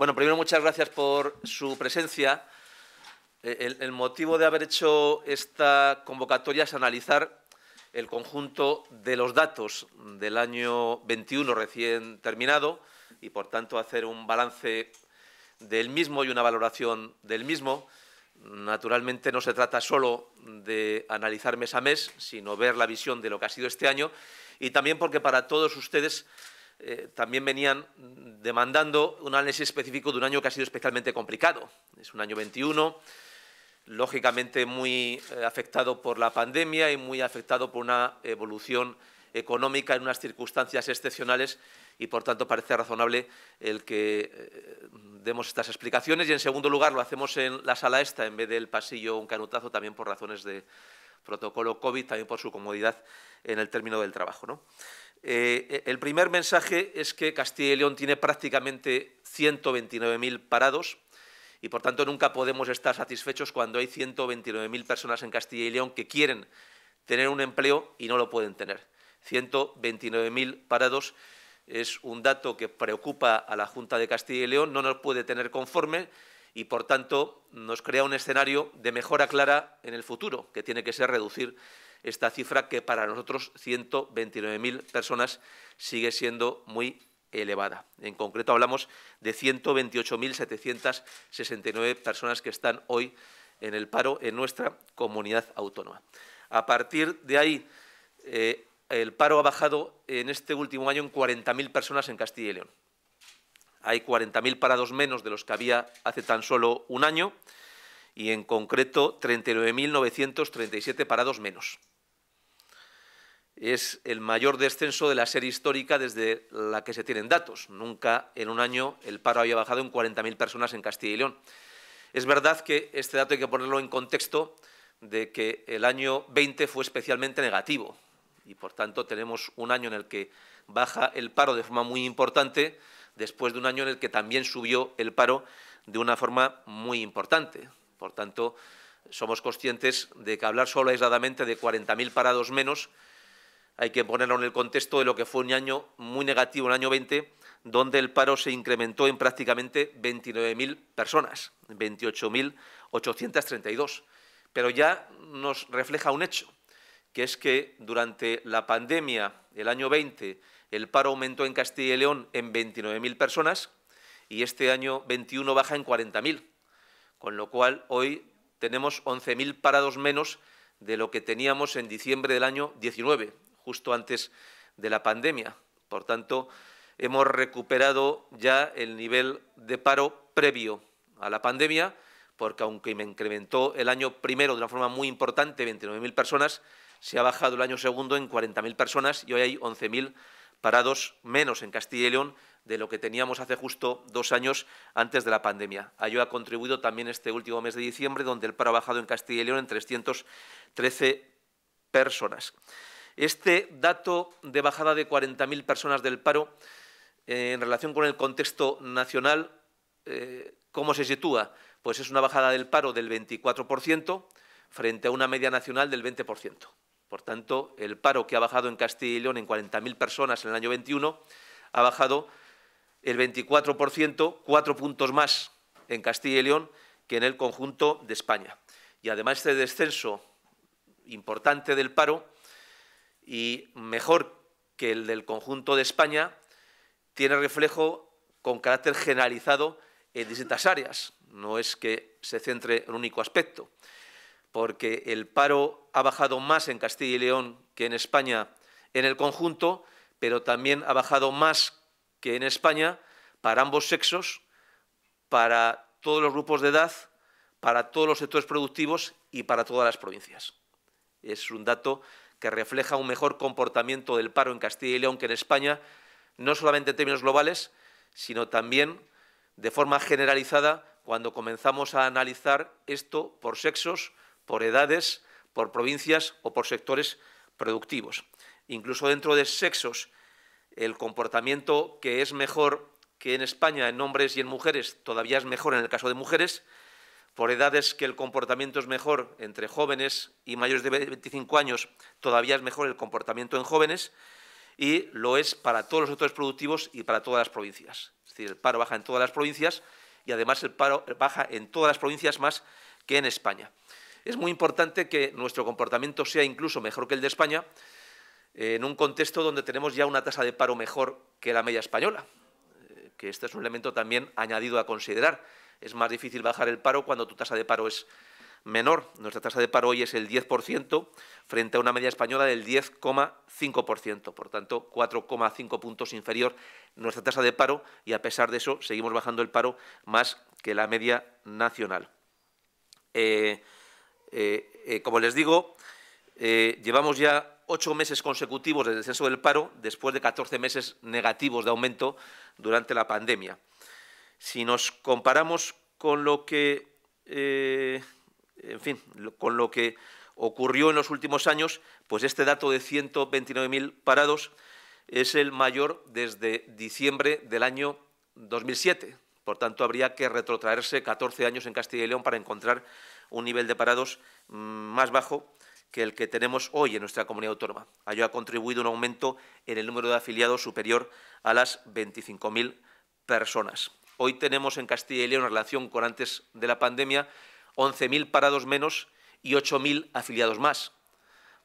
Bueno, primero muchas gracias por su presencia. Eh, el, motivo de haber hecho esta convocatoria es analizar el conjunto de los datos del año 21 recién terminado y, por tanto, hacer un balance del mismo y una valoración del mismo. Naturalmente, no se trata solo de analizar mes a mes, sino ver la visión de lo que ha sido este año y también porque para todos ustedes eh, también venían demandando un análisis específico de un año que ha sido especialmente complicado. Es un año 21, lógicamente muy eh, afectado por la pandemia y muy afectado por una evolución económica en unas circunstancias excepcionales y, por tanto, parece razonable el que eh, demos estas explicaciones. Y, en segundo lugar, lo hacemos en la sala esta en vez del pasillo un canutazo, también por razones de protocolo COVID, también por su comodidad en el término del trabajo. ¿no? Eh, eh, el primer mensaje es que Castilla y León tiene prácticamente 129.000 parados y, por tanto, nunca podemos estar satisfechos cuando hay 129.000 personas en Castilla y León que quieren tener un empleo y no lo pueden tener. 129.000 parados es un dato que preocupa a la Junta de Castilla y León, no nos puede tener conforme y, por tanto, nos crea un escenario de mejora clara en el futuro, que tiene que ser reducir esta cifra que para nosotros 129.000 personas sigue siendo muy elevada. En concreto hablamos de 128.769 personas que están hoy en el paro en nuestra comunidad autónoma. A partir de ahí, eh, el paro ha bajado en este último año en 40.000 personas en Castilla y León. Hay 40.000 parados menos de los que había hace tan solo un año y, en concreto, 39.937 parados menos es el mayor descenso de la serie histórica desde la que se tienen datos. Nunca en un año el paro había bajado en 40.000 personas en Castilla y León. Es verdad que este dato hay que ponerlo en contexto de que el año 20 fue especialmente negativo y, por tanto, tenemos un año en el que baja el paro de forma muy importante, después de un año en el que también subió el paro de una forma muy importante. Por tanto, somos conscientes de que hablar solo aisladamente de 40.000 parados menos hay que ponerlo en el contexto de lo que fue un año muy negativo, el año 20, donde el paro se incrementó en prácticamente 29.000 personas, 28.832. Pero ya nos refleja un hecho, que es que durante la pandemia, el año 20, el paro aumentó en Castilla y León en 29.000 personas y este año 21 baja en 40.000, con lo cual hoy tenemos 11.000 parados menos de lo que teníamos en diciembre del año 19, justo antes de la pandemia. Por tanto, hemos recuperado ya el nivel de paro previo a la pandemia, porque aunque incrementó el año primero de una forma muy importante, 29.000 personas, se ha bajado el año segundo en 40.000 personas y hoy hay 11.000 parados menos en Castilla y León de lo que teníamos hace justo dos años antes de la pandemia. A ello ha contribuido también este último mes de diciembre, donde el paro ha bajado en Castilla y León en 313 personas. Este dato de bajada de 40.000 personas del paro eh, en relación con el contexto nacional, eh, ¿cómo se sitúa? Pues es una bajada del paro del 24% frente a una media nacional del 20%. Por tanto, el paro que ha bajado en Castilla y León en 40.000 personas en el año 21 ha bajado el 24%, cuatro puntos más en Castilla y León que en el conjunto de España. Y además este descenso importante del paro y mejor que el del conjunto de España, tiene reflejo con carácter generalizado en distintas áreas. No es que se centre en un único aspecto, porque el paro ha bajado más en Castilla y León que en España en el conjunto, pero también ha bajado más que en España para ambos sexos, para todos los grupos de edad, para todos los sectores productivos y para todas las provincias. Es un dato que refleja un mejor comportamiento del paro en Castilla y León que en España, no solamente en términos globales, sino también de forma generalizada cuando comenzamos a analizar esto por sexos, por edades, por provincias o por sectores productivos. Incluso dentro de sexos, el comportamiento que es mejor que en España en hombres y en mujeres todavía es mejor en el caso de mujeres, por edades que el comportamiento es mejor entre jóvenes y mayores de 25 años, todavía es mejor el comportamiento en jóvenes y lo es para todos los sectores productivos y para todas las provincias. Es decir, el paro baja en todas las provincias y además el paro baja en todas las provincias más que en España. Es muy importante que nuestro comportamiento sea incluso mejor que el de España en un contexto donde tenemos ya una tasa de paro mejor que la media española, eh, que este es un elemento también añadido a considerar es más difícil bajar el paro cuando tu tasa de paro es menor. Nuestra tasa de paro hoy es el 10% frente a una media española del 10,5%. Por tanto, 4,5 puntos inferior nuestra tasa de paro y a pesar de eso seguimos bajando el paro más que la media nacional. Eh, eh, eh, como les digo, llevamos ya ocho meses consecutivos de descenso del paro después de 14 meses negativos de aumento durante la pandemia. Si nos comparamos con lo que, eh, fin, con lo que ocurrió en los últimos años, pues este dato de 129.000 parados es el mayor desde diciembre del año 2007. Por tanto, habría que retrotraerse 14 años en Castilla y León para encontrar un nivel de parados mm, más bajo que el que tenemos hoy en nuestra comunidad autónoma. A ello ha contribuido un aumento en el número de afiliados superior a las 25.000 personas. Hoy tenemos en Castilla y León, en relación con antes de la pandemia, 11.000 parados menos y 8.000 afiliados más.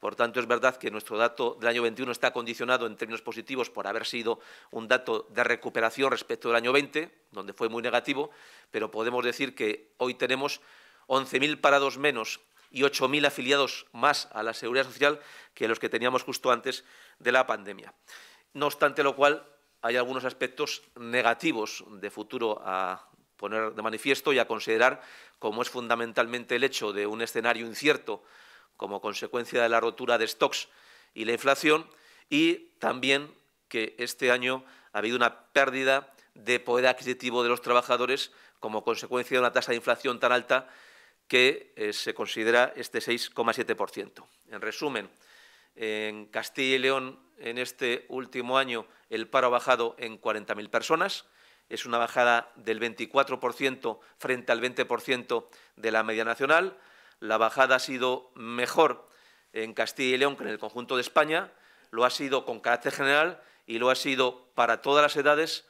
Por tanto, es verdad que nuestro dato del año 21 está condicionado en términos positivos por haber sido un dato de recuperación respecto del año 20, donde fue muy negativo, pero podemos decir que hoy tenemos 11.000 parados menos y 8.000 afiliados más a la Seguridad Social que los que teníamos justo antes de la pandemia. No obstante lo cual, hay algunos aspectos negativos de futuro a poner de manifiesto y a considerar, como es fundamentalmente el hecho de un escenario incierto como consecuencia de la rotura de stocks y la inflación, y también que este año ha habido una pérdida de poder adquisitivo de los trabajadores como consecuencia de una tasa de inflación tan alta que eh, se considera este 6,7%. En resumen, en Castilla y León en este último año el paro ha bajado en 40.000 personas. Es una bajada del 24% frente al 20% de la media nacional. La bajada ha sido mejor en Castilla y León que en el conjunto de España. Lo ha sido con carácter general y lo ha sido para todas las edades,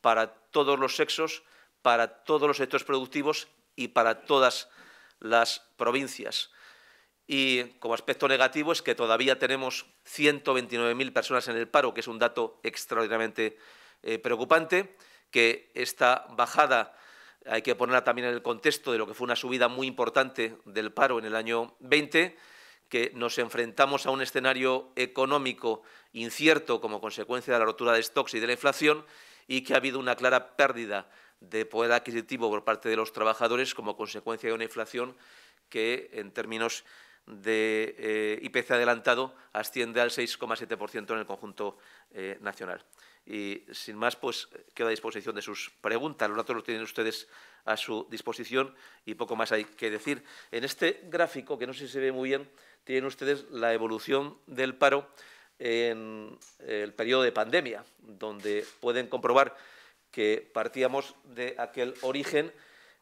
para todos los sexos, para todos los sectores productivos y para todas las provincias. Y como aspecto negativo es que todavía tenemos 129.000 personas en el paro, que es un dato extraordinariamente eh, preocupante, que esta bajada hay que ponerla también en el contexto de lo que fue una subida muy importante del paro en el año 20, que nos enfrentamos a un escenario económico incierto como consecuencia de la rotura de stocks y de la inflación y que ha habido una clara pérdida de poder adquisitivo por parte de los trabajadores como consecuencia de una inflación que en términos de eh, IPC adelantado asciende al 6,7% en el conjunto eh, nacional. Y sin más, pues quedo a disposición de sus preguntas. Los datos los tienen ustedes a su disposición y poco más hay que decir. En este gráfico, que no sé si se ve muy bien, tienen ustedes la evolución del paro en el periodo de pandemia, donde pueden comprobar que partíamos de aquel origen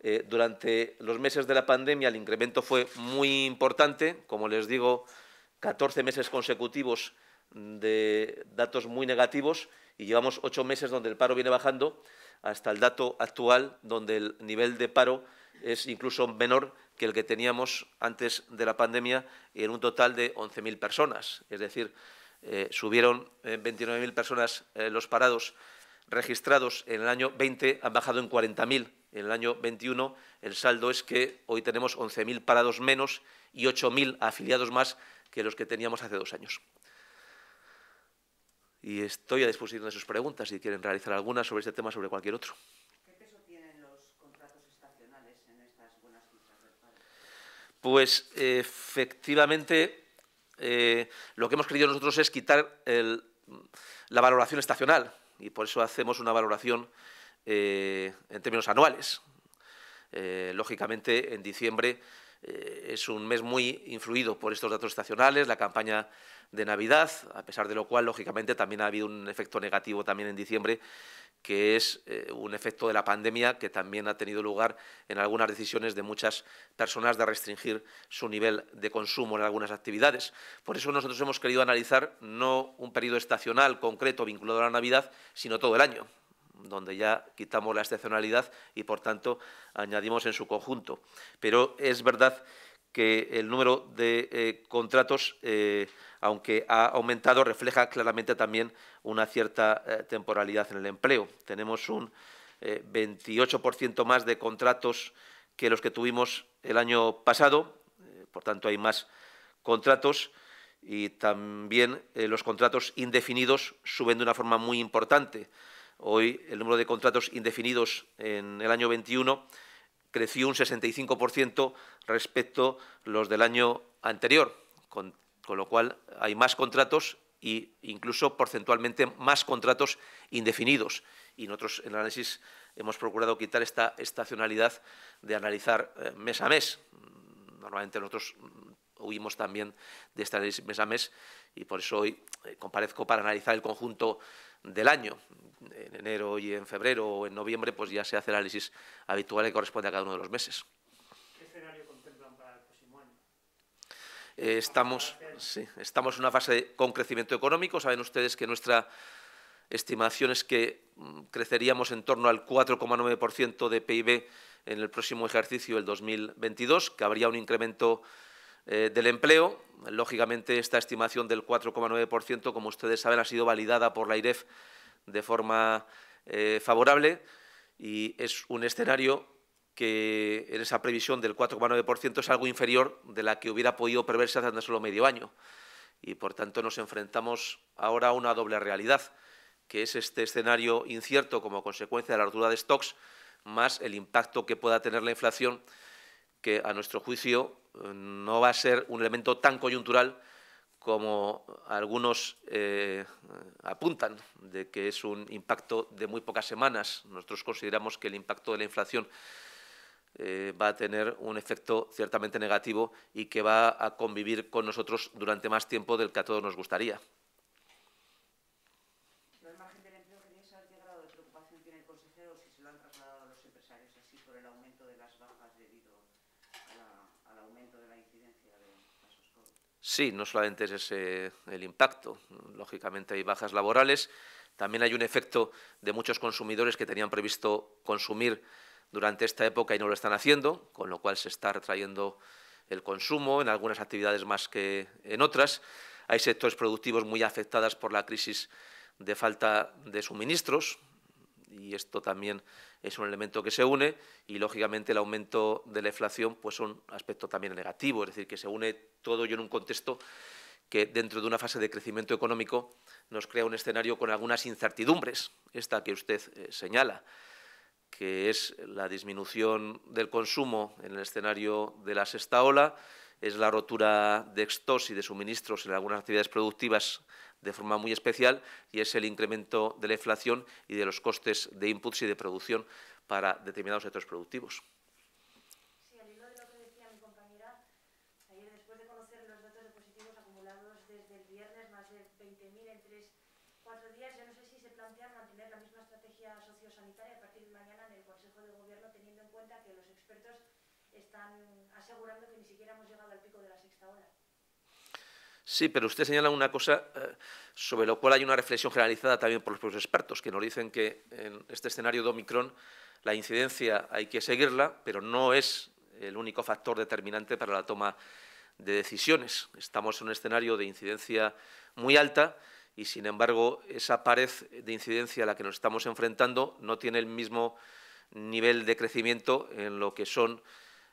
eh, durante los meses de la pandemia el incremento fue muy importante, como les digo, 14 meses consecutivos de datos muy negativos y llevamos ocho meses donde el paro viene bajando hasta el dato actual, donde el nivel de paro es incluso menor que el que teníamos antes de la pandemia en un total de 11.000 personas. Es decir, eh, subieron 29.000 eh, personas los parados registrados en el año 20, han bajado en 40.000 en el año 21, el saldo es que hoy tenemos 11.000 parados menos y 8.000 afiliados más que los que teníamos hace dos años. Y estoy a disposición de sus preguntas si quieren realizar alguna sobre este tema sobre cualquier otro. ¿Qué peso tienen los contratos estacionales en estas buenas cifras Pues efectivamente eh, lo que hemos querido nosotros es quitar la valoración estacional y por eso hacemos una valoración eh, en términos anuales. Eh, lógicamente, en diciembre eh, es un mes muy influido por estos datos estacionales, la campaña de Navidad, a pesar de lo cual, lógicamente, también ha habido un efecto negativo también en diciembre, que es un efecto de la pandemia que también ha tenido lugar en algunas decisiones de muchas personas de restringir su nivel de consumo en algunas actividades. Por eso nosotros hemos querido analizar no un periodo estacional concreto vinculado a la Navidad, sino todo el año donde ya quitamos la excepcionalidad y, por tanto, añadimos en su conjunto. Pero es verdad que el número de eh, contratos, eh, aunque ha aumentado, refleja claramente también una cierta eh, temporalidad en el empleo. Tenemos un 28% más de contratos que los que tuvimos el año pasado, por tanto hay más contratos y también los contratos indefinidos suben de una forma muy importante. Hoy el número de contratos indefinidos en el año 21 creció un 65% respecto a los del año anterior, con, lo cual hay más contratos e incluso porcentualmente más contratos indefinidos. Y nosotros en el análisis hemos procurado quitar esta estacionalidad de analizar eh, mes a mes. Normalmente nosotros huimos también de esta análisis mes a mes y por eso hoy eh, comparezco para analizar el conjunto del año. En enero y en febrero o en noviembre pues ya se hace el análisis habitual que corresponde a cada uno de los meses. Eh, estamos, estamos en una fase con crecimiento económico. Saben ustedes que nuestra estimación es que mm, creceríamos en torno al 4,9% de PIB en el próximo ejercicio, el 2022, que habría un incremento eh, del empleo. Lógicamente, esta estimación del 4,9%, como ustedes saben, ha sido validada por la IREF de forma eh, favorable y es un escenario que en esa previsión del 4,9% es algo inferior de la que hubiera podido preverse hace tan solo medio año. Y, por tanto, nos enfrentamos ahora a una doble realidad, que es este escenario incierto como consecuencia de la altura de stocks, más el impacto que pueda tener la inflación que a nuestro juicio eh, no va a ser un elemento tan coyuntural como algunos eh, apuntan, de que es un impacto de muy pocas semanas. Nosotros consideramos que el impacto de la inflación eh, va a tener un efecto ciertamente negativo y que va a convivir con nosotros durante más tiempo del que a todos nos gustaría. Sí, no solamente es ese el impacto. Lógicamente hay bajas laborales, también hay un efecto de muchos consumidores que tenían previsto consumir durante esta época y no lo están haciendo, con lo cual se está retrayendo el consumo en algunas actividades más que en otras. Hay sectores productivos muy afectados por la crisis de falta de suministros, y esto también es un elemento que se une y, lógicamente, el aumento de la inflación pues, es un aspecto también negativo, es decir, que se une todo ello en un contexto que dentro de una fase de crecimiento económico nos crea un escenario con algunas incertidumbres, esta que usted eh, señala, que es la disminución del consumo en el escenario de la sexta ola, es la rotura de extos y de suministros en algunas actividades productivas de forma muy especial y es el incremento de la inflación y de los costes de inputs y de producción para determinados sectores productivos. Sí, al hilo de lo que decía mi compañera, ayer después de conocer los datos de positivos acumulados desde el viernes, más de 20.000 en 3, 4 días, yo no sé si se plantea mantener la misma estrategia sociosanitaria a partir de mañana en el Consejo de Gobierno, teniendo en cuenta que los expertos están asegurando que ni siquiera hemos llegado al pico de la sexta hora. Sí, pero usted señala una cosa eh, sobre lo cual hay una reflexión generalizada también por los expertos, que nos dicen que en este escenario de Omicron la incidencia hay que seguirla, pero no es el único factor determinante para la toma de decisiones. Estamos en un escenario de incidencia muy alta y, sin embargo, esa pared de incidencia a la que nos estamos enfrentando no tiene el mismo nivel de crecimiento en lo que son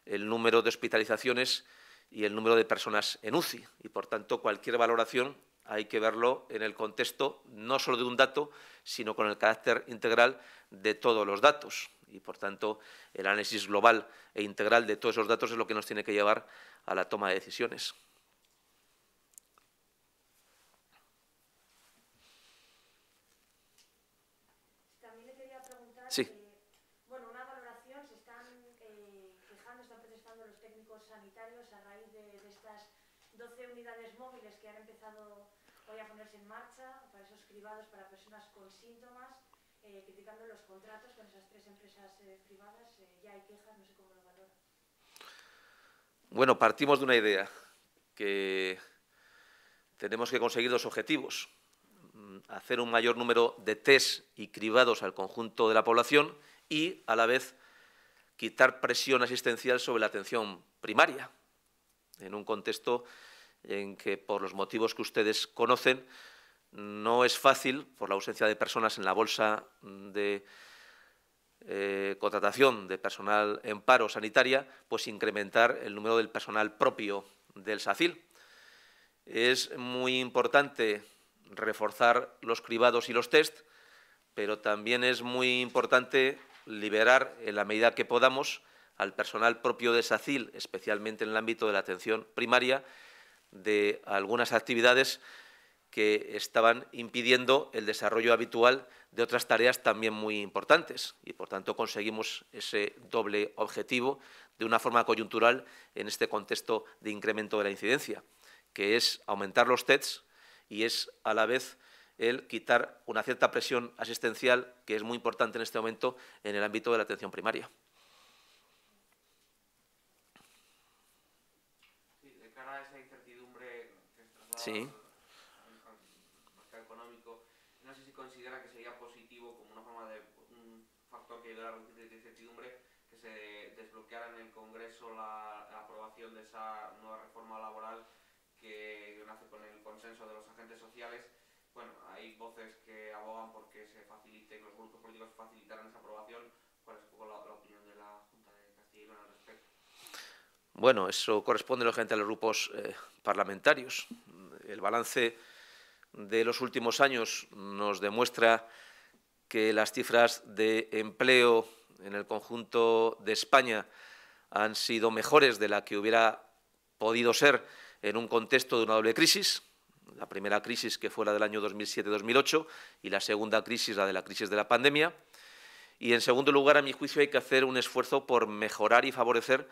el número de hospitalizaciones y el número de personas en UCI. Y, por tanto, cualquier valoración hay que verlo en el contexto no solo de un dato, sino con el carácter integral de todos los datos. Y, por tanto, el análisis global e integral de todos esos datos es lo que nos tiene que llevar a la toma de decisiones. Sí. empezado hoy a ponerse en marcha para esos cribados para personas con síntomas, eh, criticando los contratos con esas tres empresas eh, privadas. Eh, ya hay quejas, no sé cómo lo valora. Bueno, partimos de una idea, que tenemos que conseguir dos objetivos. Mm, hacer un mayor número de test y cribados al conjunto de la población y, a la vez, quitar presión asistencial sobre la atención primaria, en un contexto en que por los motivos que ustedes conocen no es fácil, por la ausencia de personas en la bolsa de eh, contratación de personal en paro sanitaria, pues incrementar el número del personal propio del SACIL. Es muy importante reforzar los cribados y los test, pero también es muy importante liberar, en la medida que podamos, al personal propio de SACIL, especialmente en el ámbito de la atención primaria, de algunas actividades que estaban impidiendo el desarrollo habitual de otras tareas también muy importantes y, por tanto, conseguimos ese doble objetivo de una forma coyuntural en este contexto de incremento de la incidencia, que es aumentar los TETs y es, a la vez, el quitar una cierta presión asistencial que es muy importante en este momento en el ámbito de la atención primaria. sí. No sé si considera que sería positivo como una forma de un factor que ayudara a reducir la incertidumbre que se desbloqueara en el Congreso la, aprobación de esa nueva reforma laboral que nace con el consenso de los agentes sociales. Bueno, hay voces que abogan porque se facilite, los grupos políticos facilitaran esa aprobación. ¿Cuál es poco la, opinión de la Junta de Castilla y León al respecto? Bueno, eso corresponde a los grupos eh, parlamentarios el balance de los últimos años nos demuestra que las cifras de empleo en el conjunto de España han sido mejores de la que hubiera podido ser en un contexto de una doble crisis, la primera crisis que fue la del año 2007-2008 y la segunda crisis, la de la crisis de la pandemia. Y en segundo lugar, a mi juicio, hay que hacer un esfuerzo por mejorar y favorecer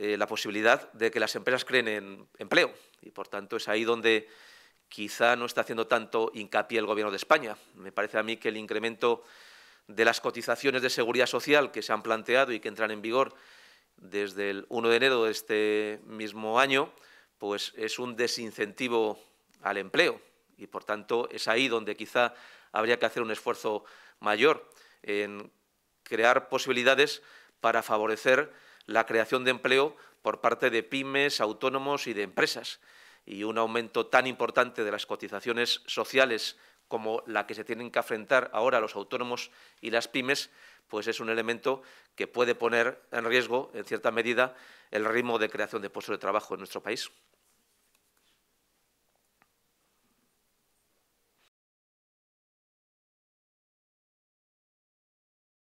eh, la posibilidad de que las empresas creen en empleo. Y por tanto es ahí donde quizá no está haciendo tanto hincapié el Gobierno de España. Me parece a mí que el incremento de las cotizaciones de seguridad social que se han planteado y que entran en vigor desde el 1 de enero de este mismo año, pues es un desincentivo al empleo y, por tanto, es ahí donde quizá habría que hacer un esfuerzo mayor en crear posibilidades para favorecer la creación de empleo por parte de pymes, autónomos y de empresas. Y un aumento tan importante de las cotizaciones sociales como la que se tienen que afrontar ahora los autónomos y las pymes, pues es un elemento que puede poner en riesgo, en cierta medida, el ritmo de creación de puestos de trabajo en nuestro país.